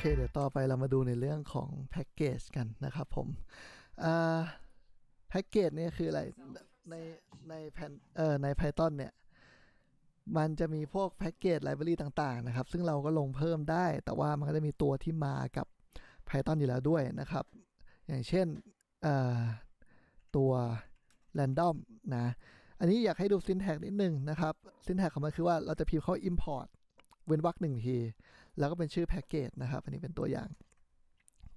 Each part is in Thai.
เคเดี๋ยวต่อไปเรามาดูในเรื่องของแพ็กเกจกันนะครับผมแพ็กเกจเนี่ยคืออะไร ในในแพนเอ่อใน Python เนี่ย มันจะมีพวกแพ็กเกจไลบรารีต่างๆนะครับ ซึ่งเราก็ลงเพิ่มได้ แต่ว่ามันก็จะมีตัวที่มากับ Python อยู่แล้วด้วยนะครับ อย่างเช่นตัว random นะ อันนี้อยากให้ดู syntax นิดนึงนะครับ syntax ของมันคือว่าเราจะพิมพ์เข้า import เว้นวรรคหนึ่งที แล้วก็เป็นชื่อแพ็กเกจนะครับ อันนี้เป็นตัวอย่าง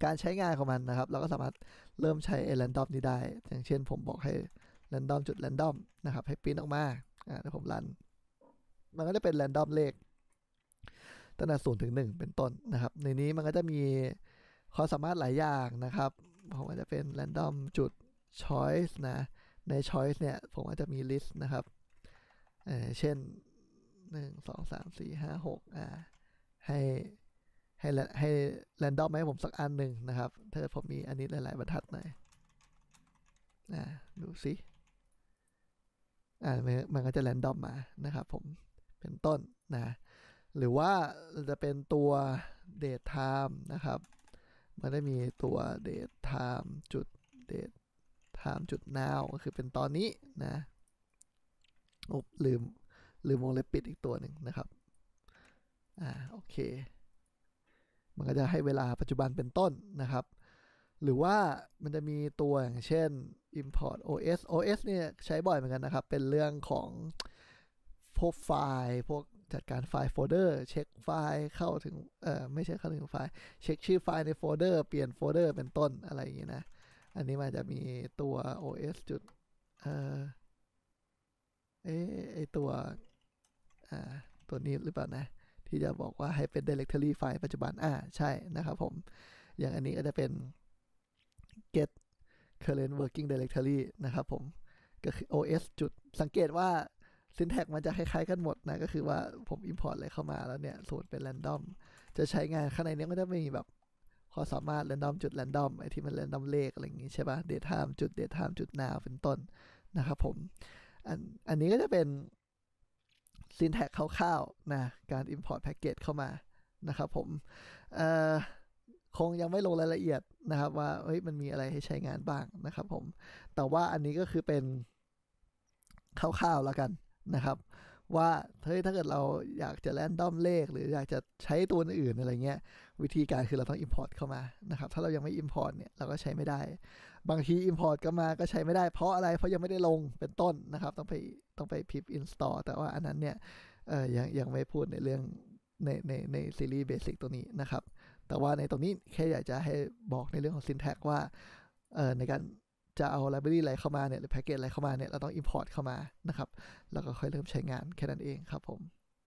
การใช้งานของมันนะครับ เราก็สามารถเริ่มใช้ไอ้แรนดอมนี้ได้ อย่างเช่นผมบอกให้แรนดอมจุดแรนดอมนะครับให้ปีนออกมาอ่าแล้วผมรัน มันก็จะเป็นแรนดอมเลข ตั้งแต่ศูนย์ถึงหนึ่งเป็นต้นนะครับ ในนี้มันก็จะมีความสามารถหลายอย่างนะครับ ผมอาจจะเป็น random จุด choice นะ ใน choice เนี่ยผมอาจจะมี list นะครับเช่นหนึ่งสองสามสี่ห้าหกอ่าให้ให้ให้แรนดอมไหมผมสักอันหนึ่งนะครับเธอผมมีอันนี้หลาย ๆบรรทัดหน่อยอ่าดูสิอ่ามันก็จะแรนดอมมานะครับผมเป็นต้นนะหรือว่าจะเป็นตัว date time นะครับมันได้มีตัว date time จุด date time จุด now ก็คือเป็นตอนนี้นะอุบลืมหรือวงเล็บปิดอีกตัวหนึ่งนะครับ อ่าโอเค มันก็จะให้เวลาปัจจุบันเป็นต้นนะครับ หรือว่ามันจะมีตัวอย่างเช่น import os os เนี่ยใช้บ่อยเหมือนกันนะครับ เป็นเรื่องของพวกไฟล์ พวกจัดการไฟล์โฟลเดอร์ เช็คไฟล์เข้าถึง เอ่อไม่ใช่เข้าถึงไฟล์ เช็คชื่อไฟล์ในโฟลเดอร์ เปลี่ยนโฟลเดอร์เป็นต้นอะไรอย่างนี้นะ อันนี้มันจะมีตัว os จุดเอ่ออไอตัว่า ตัวนี้หรือเปล่านะ ที่จะบอกว่าให้เป็น directory ไฟล์ปัจจุบันอ่า ใช่นะครับผม อย่างอันนี้ก็จะเป็น get current working directory นะครับผมก็คือ os จุดสังเกตว่า syntax มันจะคล้ายๆ กันหมดนะ ก็คือว่าผม import อะไรเข้ามาแล้วเนี่ยส่วนเป็น random จะใช้งาน ข้างในนี้ก็จะมีแบบความสามารถ random จุด random ไอที่มัน random เลขอะไรอย่างงี้ใช่ปะ่ะ date time จุด date time จุด now เป็นต้นนะครับผมอันอันนี้ก็จะเป็นซินแท็กคร่าวๆนะ การ Import Package เข้ามานะครับผมคงยังไม่ลงรายละเอียดนะครับ ว่าเฮ้ยมันมีอะไรให้ใช้งานบ้างนะครับผมแต่ว่าอันนี้ก็คือเป็นคร่าวๆแล้วกันนะครับว่าเฮ้ยถ้าเกิดเราอยากจะแรนดอมเลขหรืออยากจะใช้ตัวอื่นอะไรเงี้ย วิธีการคือเราต้อง Import เข้ามา นะครับ ถ้าเรายังไม่ Import เนี่ย เราก็ใช้ไม่ได้ บางที Import ก็มา ก็ใช้ไม่ได้ เพราะอะไร เพราะยังไม่ได้ลงเป็นต้นนะครับ ต้องไปต้องไปพิมพ์ install แต่ว่าอันนั้นเนี่ยเออยังยังไม่พูดในเรื่องในในในซีรีส์เบสิกตัวนี้นะครับ แต่ว่าในตรงนี้แค่อยากจะให้บอกในเรื่องของซินแท็กว่า เออในการจะเอาไลบรารีอะไรเข้ามาเนี่ยหรือแพ็กเกจอะไรเข้ามาเนี่ยเราต้อง import เข้ามานะครับแล้วก็ค่อยเริ่มใช้งานแค่นั้นเองครับผม